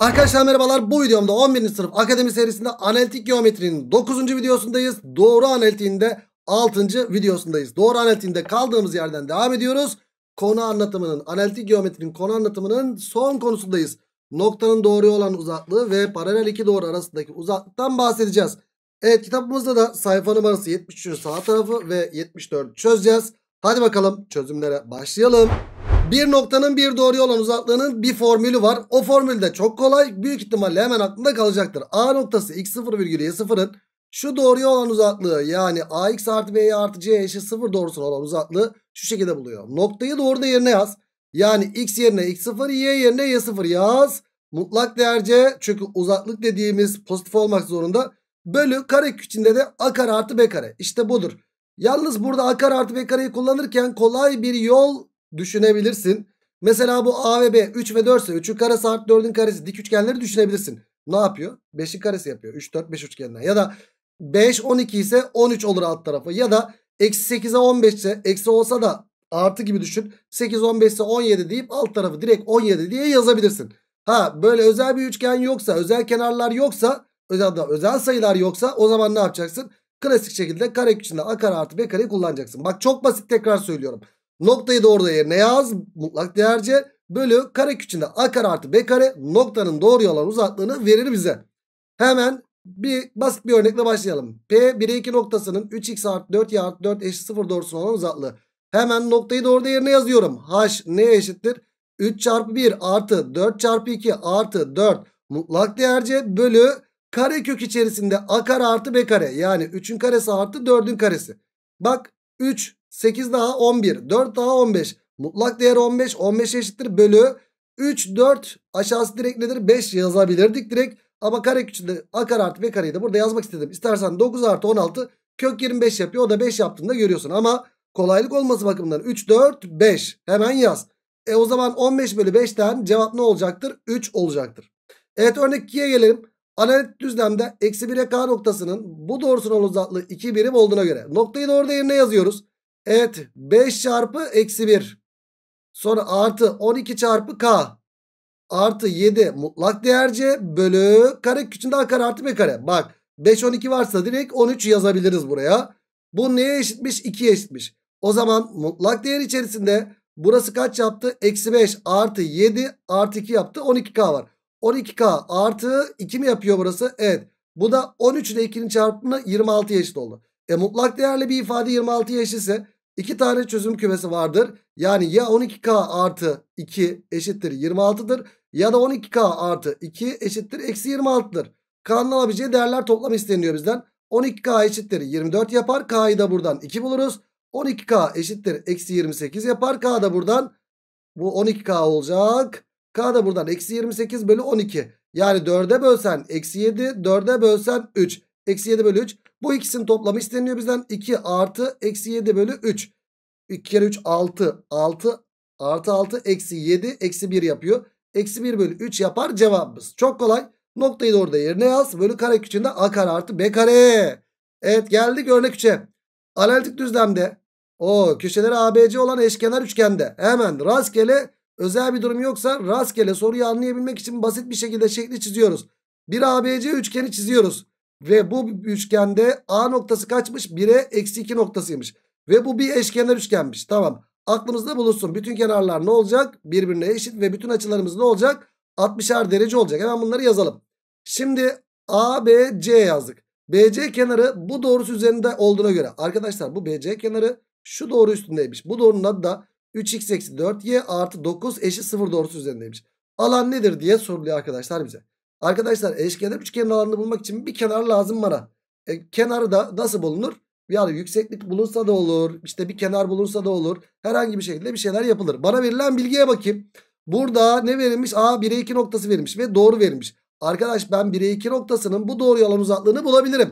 Arkadaşlar merhabalar bu videomda 11. sınıf akademi serisinde analitik geometrinin 9. videosundayız. Doğru analitiğinde 6. videosundayız. Doğru analitiğinde kaldığımız yerden devam ediyoruz. Konu anlatımının analitik geometrinin konu anlatımının son konusundayız. Noktanın doğruya olan uzaklığı ve paralel iki doğru arasındaki uzaklıktan bahsedeceğiz. Evet kitabımızda da sayfa numarası 73 sağ tarafı ve 74 çözeceğiz. Hadi bakalım çözümlere başlayalım. Bir noktanın bir doğruya olan uzaklığının bir formülü var. O formül de çok kolay. Büyük ihtimalle hemen aklında kalacaktır. A noktası x0 y0'ın şu doğruya olan uzaklığı yani ax artı b artı c eşit 0 doğrusuna olan uzaklığı şu şekilde buluyor. Noktayı doğru da yerine yaz. Yani x yerine x0 y yerine y0 yaz. Mutlak değerce çünkü uzaklık dediğimiz pozitif olmak zorunda. Bölü kare içinde de a kare artı b kare. İşte budur. Yalnız burada a kare artı b kareyi kullanırken kolay bir yol düşünebilirsin. Mesela bu A ve B 3 ve 4 ise 3'ün karesi artı 4'ün karesi dik üçgenleri düşünebilirsin. Ne yapıyor? 5'in karesi yapıyor. 3, 4, 5 üçgeninden. Ya da 5, 12 ise 13 olur alt tarafı. Ya da eksi 8'e 15 ise eksi olsa da artı gibi düşün. 8, 15 ise 17 deyip alt tarafı direkt 17 diye yazabilirsin. Ha böyle özel bir üçgen yoksa, özel kenarlar yoksa, özel, özel sayılar yoksa o zaman ne yapacaksın? Klasik şekilde kare içinde a kare artı b kareyi kullanacaksın. Bak çok basit tekrar söylüyorum. Noktayı doğru da yerine yaz. Mutlak değerce bölü kare küçüğünde a kare artı b kare noktanın doğru yalan uzaklığını verir bize. Hemen bir basit bir örnekle başlayalım. P 1'e 2 noktasının 3x artı 4y artı 4 eşit 0 doğrusuna olan uzaklığı. Hemen noktayı doğru da yerine yazıyorum. H neye eşittir? 3 çarpı 1 artı 4 çarpı 2 artı 4 mutlak değerce bölü kare kök içerisinde a kare artı b kare. Yani 3'ün karesi artı 4'ün karesi. Bak 3 8 daha 11. 4 daha 15. Mutlak değer 15. 15 eşittir bölü. 3, 4 aşağısı direkt nedir? 5 yazabilirdik direkt. Ama kare küçüğünde kare artı b kareyi de burada yazmak istedim. İstersen 9 artı 16 kök 25 yapıyor. O da 5 yaptığında görüyorsun. Ama kolaylık olması bakımından 3, 4, 5 hemen yaz. E o zaman 15 bölü 5'ten cevap ne olacaktır? 3 olacaktır. Evet örnek 2'ye gelelim. Analitik düzlemde eksi 1'e k noktasının bu doğrusunun uzaklığı 2 birim olduğuna göre noktayı doğru yerine yazıyoruz. Evet 5 çarpı eksi 1. Sonra artı 12 çarpı k. Artı 7 mutlak değerce bölü kare küçüğünde a kare artı b kare. Bak 5 12 varsa direkt 13 yazabiliriz buraya. Bu neye eşitmiş? 2'ye eşitmiş. O zaman mutlak değer içerisinde burası kaç yaptı? Eksi 5 artı 7 artı 2 yaptı. 12k var. 12k artı 2 mi yapıyor burası? Evet. Bu da 13 ile 2'nin çarpımı 26'ya eşit oldu. E mutlak değerli bir ifade 26 26'ya ise iki tane çözüm kümesi vardır. Yani ya 12K artı 2 eşittir 26'dır ya da 12K artı 2 eşittir eksi 26'dır. K'nın alabileceği değerler toplam isteniyor bizden. 12K eşittir 24 yapar. K'yı da buradan 2 buluruz. 12K eşittir eksi 28 yapar. K da buradan bu 12K olacak. K da buradan eksi 28 bölü 12. Yani 4'e bölsen eksi 7, 4'e bölsen 3. Eksi 7 bölü 3. Bu ikisinin toplamı isteniyor bizden. 2 artı eksi 7 bölü 3. 2 kere 3 6. 6 artı 6 eksi 7 eksi 1 yapıyor. Eksi 1 bölü 3 yapar cevabımız. Çok kolay. Noktayı da orada yerine yaz. Bölü kare içinde a kare artı b kare. Evet geldik örnek 3'e. Analitik düzlemde o köşeleri ABC olan eşkenar üçgende hemen rastgele özel bir durum yoksa rastgele soruyu anlayabilmek için basit bir şekilde şekli çiziyoruz. Bir ABC üçgeni çiziyoruz. Ve bu üçgende A noktası kaçmış? 1'e eksi 2 noktasıymış. Ve bu bir eşkenar üçgenmiş. Tamam. Aklımızda bulunsun. Bütün kenarlar ne olacak? Birbirine eşit ve bütün açılarımız ne olacak? 60'ar derece olacak. Hemen bunları yazalım. Şimdi A, B, C yazdık. BC kenarı bu doğrusu üzerinde olduğuna göre. Arkadaşlar bu BC kenarı şu doğru üstündeymiş. Bu doğrunun adı da 3x eksi 4y artı 9 eşit 0 doğrusu üzerindeymiş. Alan nedir diye soruluyor arkadaşlar bize. Arkadaşlar eşkenar üçgenin alanını bulmak için bir kenar lazım bana. E, kenarı da nasıl bulunur? Yani yükseklik bulunsa da olur. İşte bir kenar bulunsa da olur. Herhangi bir şekilde bir şeyler yapılır. Bana verilen bilgiye bakayım. Burada ne verilmiş? A 1'e 2 noktası verilmiş ve doğru verilmiş. Arkadaş ben 1'e 2 noktasının bu doğru yalan uzaklığını bulabilirim.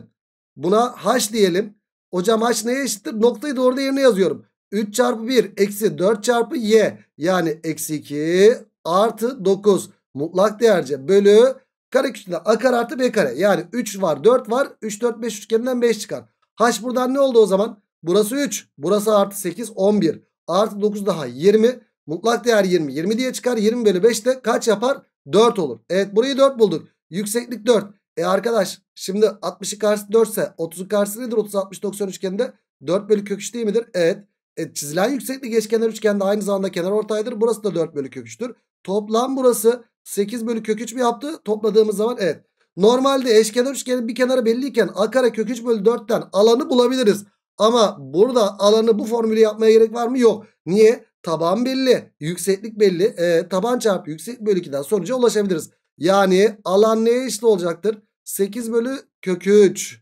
Buna h diyelim. Hocam h neye eşittir? Noktayı doğru da yerine yazıyorum. 3 çarpı 1 eksi 4 çarpı y yani eksi 2 artı 9 mutlak değerce bölü Kare kökünde a kare artı b kare. Yani 3 var 4 var. 3 4 5 üçgeninden 5 çıkar. H buradan ne oldu o zaman? Burası 3. Burası artı 8 11. Artı 9 daha 20. Mutlak değer 20. 20 diye çıkar. 20 bölü 5 de kaç yapar? 4 olur. Evet burayı 4 bulduk. Yükseklik 4. E arkadaş şimdi 60'ı karşısı 4 ise 30'un karşısı nedir? 30 60 90 üçgeninde 4 bölü kök 3 değil midir? Evet. E, çizilen yükseklik eşkenar üçgende aynı zamanda kenar ortaydır. Burası da 4 bölü kök 3'tür. Toplam burası 8 bölü kök 3 mü yaptı? Topladığımız zaman evet. Normalde eşkenar üçgenin bir kenarı belliyken a kare kök 3 bölü 4'ten alanı bulabiliriz. Ama burada alanı bu formülü yapmaya gerek var mı? Yok. Niye? Taban belli. Yükseklik belli. E, taban çarpı yükseklik bölü 2'den sonuca ulaşabiliriz. Yani alan neye eşit olacaktır? 8 bölü kök 3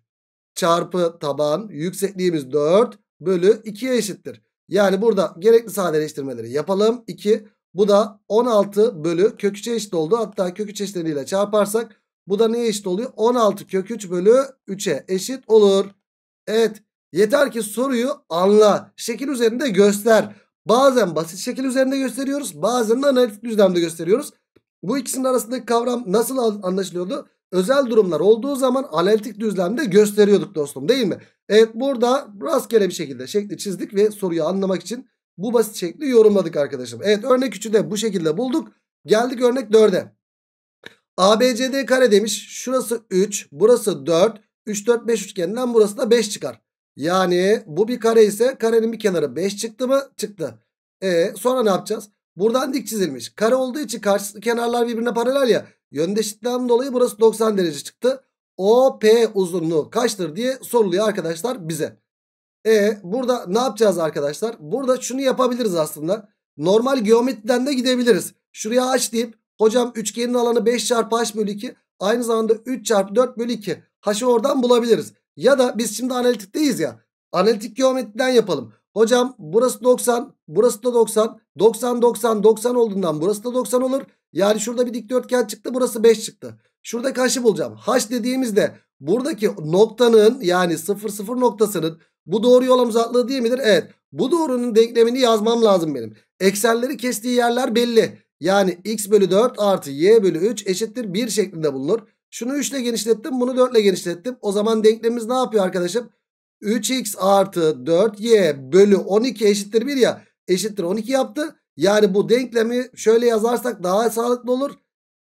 çarpı taban yüksekliğimiz 4 bölü 2'ye eşittir. Yani burada gerekli sadeleştirmeleri yapalım. 2 bu da 16 bölü kök 3'e eşit oldu. Hatta kök 3 eşitleriyle çarparsak bu da neye eşit oluyor? 16 kök 3 bölü 3'e eşit olur. Evet yeter ki soruyu anla. Şekil üzerinde göster. Bazen basit şekil üzerinde gösteriyoruz. Bazen de analitik düzlemde gösteriyoruz. Bu ikisinin arasındaki kavram nasıl anlaşılıyordu? Özel durumlar olduğu zaman analitik düzlemde gösteriyorduk dostum değil mi? Evet burada rastgele bir şekilde şekli çizdik ve soruyu anlamak için bu basit şekli yorumladık arkadaşım. Evet örnek 3'ü de bu şekilde bulduk. Geldik örnek 4'e. ABCD kare demiş. Şurası 3, burası 4. 3, 4, 5 üçgeninden burası da 5 çıkar. Yani bu bir kare ise karenin bir kenarı 5 çıktı mı? Çıktı. E sonra ne yapacağız? Buradan dik çizilmiş. Kare olduğu için karşı kenarlar birbirine paralel ya. Yöndeşlikten dolayı burası 90 derece çıktı. OP uzunluğu kaçtır diye soruluyor arkadaşlar bize. E burada ne yapacağız arkadaşlar? Burada şunu yapabiliriz aslında. Normal geometriden de gidebiliriz. Şuraya aç deyip hocam üçgenin alanı 5 çarpı h bölü 2. Aynı zamanda 3 çarpı 4 bölü 2. H'ı oradan bulabiliriz. Ya da biz şimdi analitikteyiz ya. Analitik geometriden yapalım. Hocam burası 90, burası da 90. 90, 90, 90 olduğundan burası da 90 olur. Yani şurada bir dikdörtgen çıktı, burası 5 çıktı. Şurada kaşı bulacağım? H dediğimizde buradaki noktanın yani 0, 0 noktasının bu doğru yolum uzaklığı değil midir? Evet. Bu doğrunun denklemini yazmam lazım benim. Eksenleri kestiği yerler belli. Yani x bölü 4 artı y bölü 3 eşittir 1 şeklinde bulunur. Şunu 3 ile genişlettim bunu 4 ile genişlettim. O zaman denklemimiz ne yapıyor arkadaşım? 3x artı 4y bölü 12 eşittir 1 ya eşittir 12 yaptı. Yani bu denklemi şöyle yazarsak daha sağlıklı olur.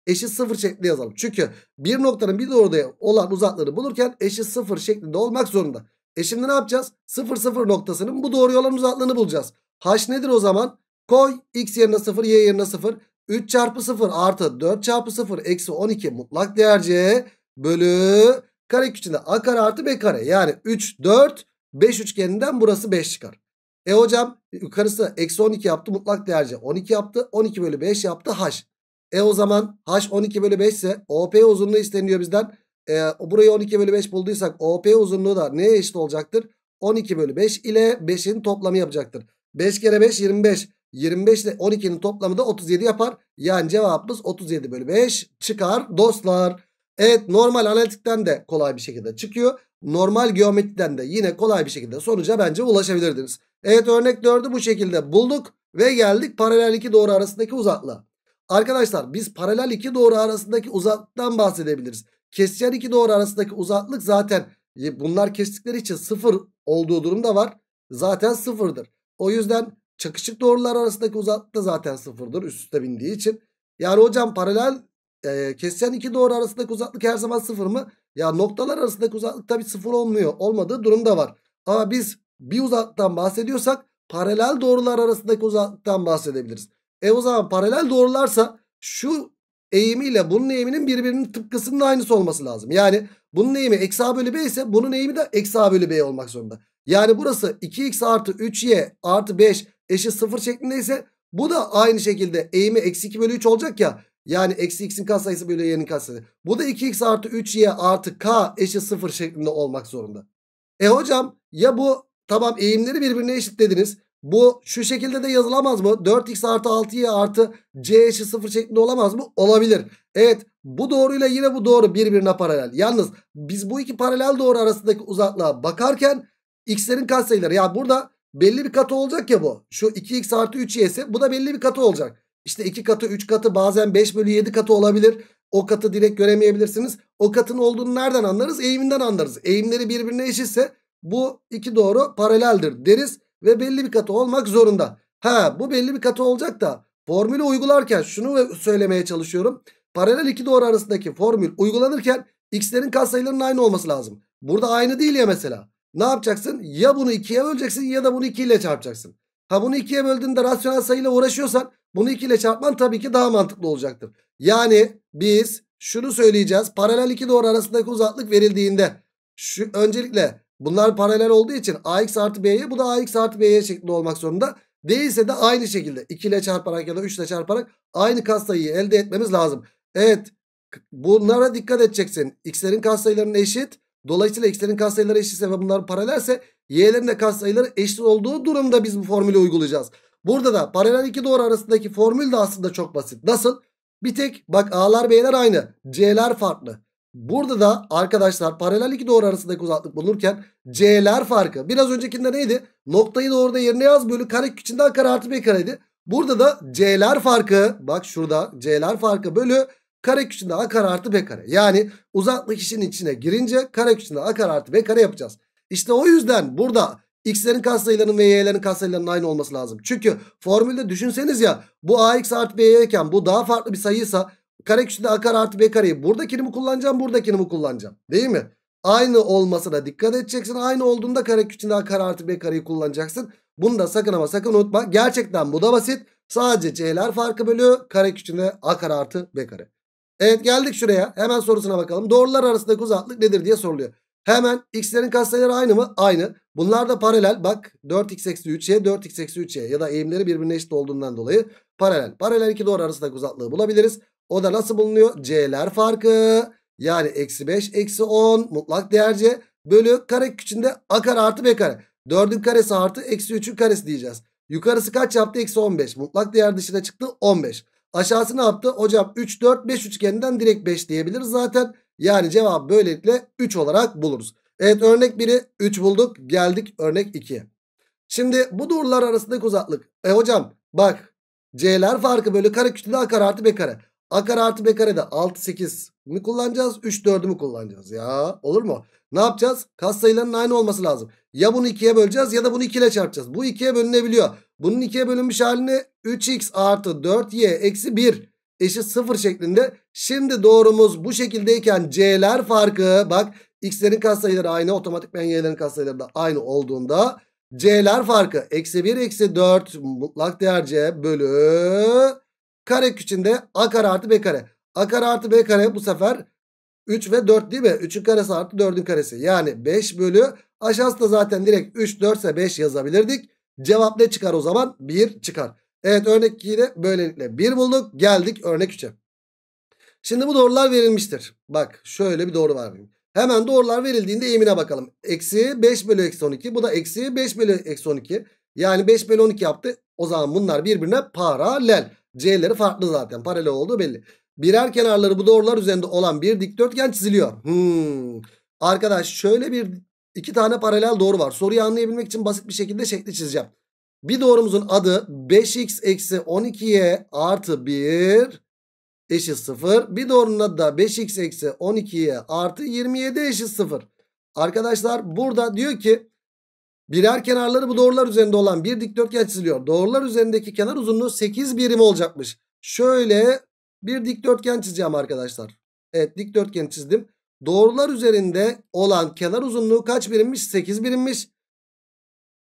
Eşit 0 şeklinde yazalım. Çünkü bir noktanın bir doğruda olan uzaklığını bulurken eşit 0 şeklinde olmak zorunda. E şimdi ne yapacağız? 0 0 noktasının bu doğru olan uzaklığını bulacağız. H nedir o zaman? Koy x yerine 0 y yerine 0. 3 çarpı 0 artı 4 çarpı 0 eksi 12 mutlak değer c bölü kare içinde a kare artı b kare. Yani 3 4 5 üçgeninden burası 5 çıkar. E hocam yukarısı eksi 12 yaptı mutlak değer c 12 yaptı 12 bölü 5 yaptı h. E o zaman h 12 bölü 5 ise OP uzunluğu isteniyor bizden. E, burayı 12 bölü 5 bulduysak OP uzunluğu da neye eşit olacaktır? 12 bölü 5 ile 5'in toplamı yapacaktır. 5 kere 5 25. 25 ile 12'nin toplamı da 37 yapar. Yani cevabımız 37 bölü 5 çıkar dostlar. Evet normal analitikten de kolay bir şekilde çıkıyor. Normal geometriden de yine kolay bir şekilde sonuca bence ulaşabilirdiniz. Evet örnek 4'ü bu şekilde bulduk ve geldik paralel iki doğru arasındaki uzaklığa. Arkadaşlar biz paralel iki doğru arasındaki uzaklıktan bahsedebiliriz. Kesişen iki doğru arasındaki uzaklık zaten e, bunlar kestikleri için sıfır olduğu durumda var. Zaten sıfırdır. O yüzden çakışık doğrular arasındaki uzaklık da zaten sıfırdır üst üste bindiği için. Yani hocam paralel e, kesişen iki doğru arasındaki uzaklık her zaman sıfır mı? Ya noktalar arasındaki uzaklık tabii sıfır olmuyor. Olmadığı durumda var. Ama biz bir uzaklıktan bahsediyorsak paralel doğrular arasındaki uzaklıktan bahsedebiliriz. E o zaman paralel doğrularsa şu eğimiyle bunun eğiminin birbirinin tıpkısının aynısı olması lazım. Yani bunun eğimi eksi a bölü b ise bunun eğimi de eksi a bölü b olmak zorunda. Yani burası 2x artı 3y artı 5 eşit 0 şeklindeyse bu da aynı şekilde eğimi eksi 2 bölü 3 olacak ya. Yani eksi x'in katsayısı bölü y'nin katsayısı. Bu da 2x artı 3y artı k eşit 0 şeklinde olmak zorunda. E hocam ya bu tamam eğimleri birbirine eşit dediniz. Bu şu şekilde de yazılamaz mı? 4x artı 6y artı c eşi 0 şeklinde olamaz mı? Olabilir. Evet bu doğruyla yine bu doğru birbirine paralel. Yalnız biz bu iki paralel doğru arasındaki uzaklığa bakarken x'lerin katsayıları. Ya burada belli bir katı olacak ya bu. Şu 2x artı 3y ise bu da belli bir katı olacak. İşte 2 katı 3 katı bazen 5 bölü 7 katı olabilir. O katı direkt göremeyebilirsiniz. O katın olduğunu nereden anlarız? Eğiminden anlarız. Eğimleri birbirine eşitse bu iki doğru paraleldir deriz ve belli bir katı olmak zorunda. Ha bu belli bir katı olacak da formülü uygularken şunu söylemeye çalışıyorum. Paralel iki doğru arasındaki formül uygulanırken x'lerin katsayılarının aynı olması lazım. Burada aynı değil ya mesela. Ne yapacaksın? Ya bunu 2'ye böleceksin ya da bunu 2 ile çarpacaksın. Ha bunu 2'ye böldüğünde rasyonel sayıyla uğraşıyorsan bunu 2 ile çarpman tabii ki daha mantıklı olacaktır. Yani biz şunu söyleyeceğiz. Paralel iki doğru arasındaki uzaklık verildiğinde şu öncelikle Bunlar paralel olduğu için AX artı B'ye bu da AX artı B'ye şeklinde olmak zorunda. Değilse de aynı şekilde 2 ile çarparak ya da 3 ile çarparak aynı katsayıyı elde etmemiz lazım. Evet bunlara dikkat edeceksin. X'lerin katsayılarının eşit. Dolayısıyla x'lerin katsayıları eşitse ve bunlar paralelse y'lerin de katsayıları eşit olduğu durumda biz bu formülü uygulayacağız. Burada da paralel iki doğru arasındaki formül de aslında çok basit. Nasıl? Bir tek bak a'lar b'ler aynı. c'ler farklı. Burada da arkadaşlar paralel iki doğru arasındaki uzaklık bulunurken C'ler farkı. Biraz öncekinde neydi? Noktayı doğruda yerine yaz bölü karek içinden kare artı bir kareydi. Burada da C'ler farkı bak şurada C'ler farkı bölü kare küçüğünde a kare artı b kare. Yani uzaklık işin içine girince kare küçüğünde a kare artı b kare yapacağız. İşte o yüzden burada x'lerin katsayılarının ve y'lerin katsayılarının aynı olması lazım. Çünkü formülde düşünseniz ya bu ax artı by iken bu daha farklı bir sayıysa kare köşesinde a kare artı b kareyi buradakini mi kullanacağım buradakini mi kullanacağım değil mi? Aynı olmasına dikkat edeceksin. Aynı olduğunda kare köşesinde a kare artı b kareyi kullanacaksın. Bunu da sakın ama sakın unutma. Gerçekten bu da basit. Sadece c'ler farkı bölü kare köşesinde a kare artı b kare. Evet geldik şuraya. Hemen sorusuna bakalım. Doğrular arasındaki uzaklık nedir diye soruluyor. Hemen x'lerin katsayıları aynı mı? Aynı. Bunlar da paralel. Bak 4x eksi 3y 4x eksi 3y ya da eğimleri birbirine eşit olduğundan dolayı paralel. Paralel iki doğru arasındaki uzaklığı bulabiliriz. O da nasıl bulunuyor? C'ler farkı. Yani eksi 5 eksi 10 mutlak değerce bölü kare küçüğünde a kare artı b kare. 4'ün karesi artı eksi 3'ün karesi diyeceğiz. Yukarısı kaç yaptı? Eksi 15. Mutlak değer dışına çıktı 15. Aşağısı ne yaptı? Hocam 3, 4, 5 üçgeninden direkt 5 diyebiliriz zaten. Yani cevap böylelikle 3 olarak buluruz. Evet örnek 1'i 3 bulduk. Geldik örnek 2'ye. Şimdi bu doğrular arasındaki uzaklık. E hocam bak C'ler farkı bölü kare küçüğünde a kare artı b kare. A kare artı B kare de 6 8 mi kullanacağız? 3 4'ü mü kullanacağız ya? Olur mu? Ne yapacağız? Kas sayılarının aynı olması lazım. Ya bunu 2'ye böleceğiz ya da bunu 2 ile çarpacağız. Bu 2'ye bölünebiliyor. Bunun 2'ye bölünmüş halini 3x artı 4y eksi 1 eşit 0 şeklinde. Şimdi doğrumuz bu şekildeyken c'ler farkı bak x'lerin katsayıları aynı otomatikmen y'lerin katsayıları da aynı olduğunda c'ler farkı eksi 1 eksi 4 mutlak değer c bölü Kare içinde a kare artı b kare. A kare artı b kare bu sefer 3 ve 4 değil mi? 3'ün karesi artı 4'ün karesi. Yani 5 bölü aşağısı da zaten direkt 3 4 ise 5 yazabilirdik. Cevap ne çıkar o zaman? 1 çıkar. Evet örnek 2'yi de böylelikle 1 bulduk. Geldik örnek 3'e. Şimdi bu doğrular verilmiştir. Bak şöyle bir doğru var Hemen doğrular verildiğinde eğimine bakalım. Eksi 5 bölü eksi 12. Bu da eksi 5 bölü eksi 12. Yani 5 bölü 12 yaptı. O zaman bunlar birbirine paralel. C'leri farklı zaten. Paralel olduğu belli. Birer kenarları bu doğrular üzerinde olan bir dikdörtgen çiziliyor. Hmm. Arkadaş şöyle bir iki tane paralel doğru var. Soruyu anlayabilmek için basit bir şekilde şekli çizeceğim. Bir doğrumuzun adı 5x eksi 12y artı 1 eşit 0. Bir doğrunun adı da 5x eksi 12y artı 27 eşit 0. Arkadaşlar burada diyor ki Birer kenarları bu doğrular üzerinde olan bir dikdörtgen çiziliyor. Doğrular üzerindeki kenar uzunluğu 8 birim olacakmış. Şöyle bir dikdörtgen çizeceğim arkadaşlar. Evet dikdörtgen çizdim. Doğrular üzerinde olan kenar uzunluğu kaç birimmiş? 8 birimmiş.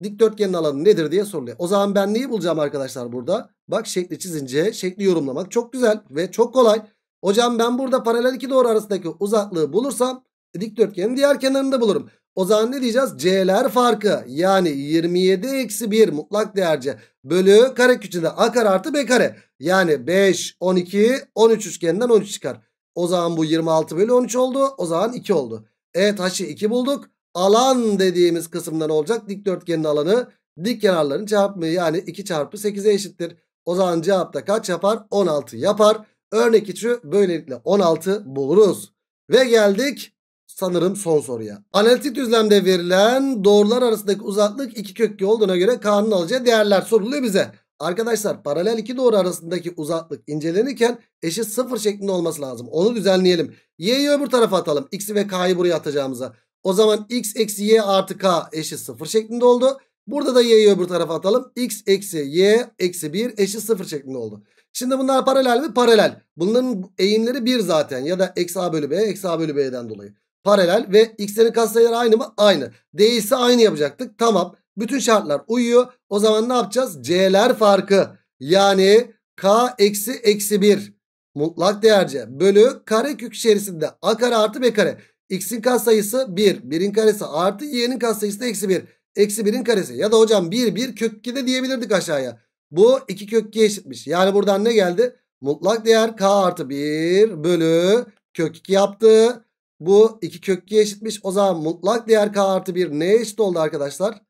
Dikdörtgenin alanı nedir diye soruluyor. O zaman ben neyi bulacağım arkadaşlar burada? Bak şekli çizince şekli yorumlamak çok güzel ve çok kolay. Hocam ben burada paralel iki doğru arasındaki uzaklığı bulursam e, dikdörtgenin diğer kenarını da bulurum. O zaman ne diyeceğiz? C'ler farkı yani 27 eksi 1 mutlak değerce bölü kare küçüğünde A kare artı B kare. Yani 5, 12, 13 üçgeninden 13 çıkar. O zaman bu 26 bölü 13 oldu. O zaman 2 oldu. E taşı 2 bulduk. Alan dediğimiz kısımdan olacak dikdörtgenin alanı dik kenarların çarpımı yani 2 çarpı 8'e eşittir. O zaman cevapta kaç yapar? 16 yapar. Örnek 3'ü böylelikle 16 buluruz. Ve geldik sanırım son soruya. Analitik düzlemde verilen doğrular arasındaki uzaklık iki kökli olduğuna göre K'nın alacağı değerler soruluyor bize. Arkadaşlar paralel iki doğru arasındaki uzaklık incelenirken eşit sıfır şeklinde olması lazım. Onu düzenleyelim. Y'yi öbür tarafa atalım. X'i ve K'yı buraya atacağımıza. O zaman X eksi Y artı K eşit sıfır şeklinde oldu. Burada da Y'yi öbür tarafa atalım. X eksi Y eksi 1 eşit sıfır şeklinde oldu. Şimdi bunlar paralel mi? Paralel. Bunların eğimleri 1 zaten ya da eksi A bölü B eksi A bölü B'den dolayı paralel ve x'lerin katsayıları aynı mı? Aynı. Değilse aynı yapacaktık. Tamam. Bütün şartlar uyuyor. O zaman ne yapacağız? C'ler farkı. Yani k eksi eksi 1 mutlak değerce bölü kare kök içerisinde a kare artı b kare. X'in katsayısı 1. 1'in karesi artı y'nin katsayısı da eksi 1. Eksi 1'in karesi. Ya da hocam 1 1 kök 2 de diyebilirdik aşağıya. Bu 2 kök 2 eşitmiş. Yani buradan ne geldi? Mutlak değer k artı 1 bölü kök 2 yaptı. Bu 2 kök G eşitmiş. O zaman mutlak değer K artı 1 neye eşit oldu arkadaşlar?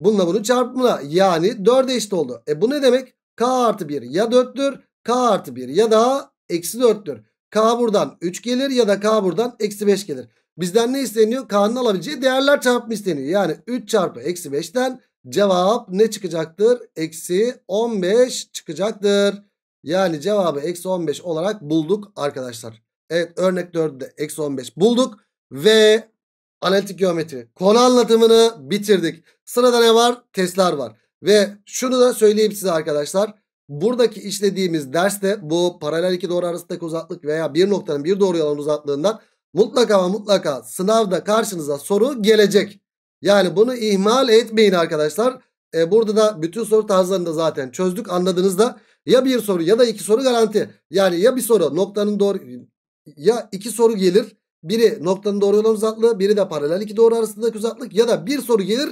Bununla bunu çarpımına yani 4'e eşit oldu. E bu ne demek? K artı 1 ya 4'tür. K artı 1 ya da eksi 4'tür. K buradan 3 gelir ya da K buradan eksi 5 gelir. Bizden ne isteniyor? K'nın alabileceği değerler çarpımı isteniyor. Yani 3 çarpı eksi 5'ten cevap ne çıkacaktır? Eksi 15 çıkacaktır. Yani cevabı eksi 15 olarak bulduk arkadaşlar. Evet örnek 4'de eksi 15 bulduk. Ve analitik geometri konu anlatımını bitirdik. Sırada ne var? Testler var. Ve şunu da söyleyeyim size arkadaşlar. Buradaki işlediğimiz derste bu paralel iki doğru arasındaki uzaklık veya bir noktanın bir doğru yalan uzaklığından mutlaka ama mutlaka sınavda karşınıza soru gelecek. Yani bunu ihmal etmeyin arkadaşlar. E, burada da bütün soru tarzlarını da zaten çözdük anladınız da. Ya bir soru ya da iki soru garanti. Yani ya bir soru noktanın doğru ya iki soru gelir. Biri noktanın doğru olan uzaklığı biri de paralel iki doğru arasındaki uzaklık ya da bir soru gelir.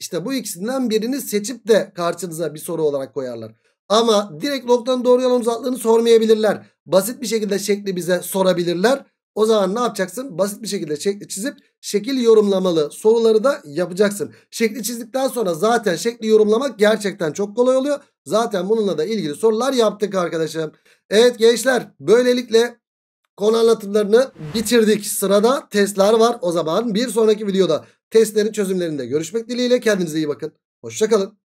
İşte bu ikisinden birini seçip de karşınıza bir soru olarak koyarlar. Ama direkt noktanın doğru olan uzaklığını sormayabilirler. Basit bir şekilde şekli bize sorabilirler. O zaman ne yapacaksın? Basit bir şekilde şekli çizip şekil yorumlamalı soruları da yapacaksın. Şekli çizdikten sonra zaten şekli yorumlamak gerçekten çok kolay oluyor. Zaten bununla da ilgili sorular yaptık arkadaşım. Evet gençler böylelikle Konu anlatımlarını bitirdik. Sırada testler var. O zaman bir sonraki videoda testlerin çözümlerinde görüşmek dileğiyle. Kendinize iyi bakın. Hoşçakalın.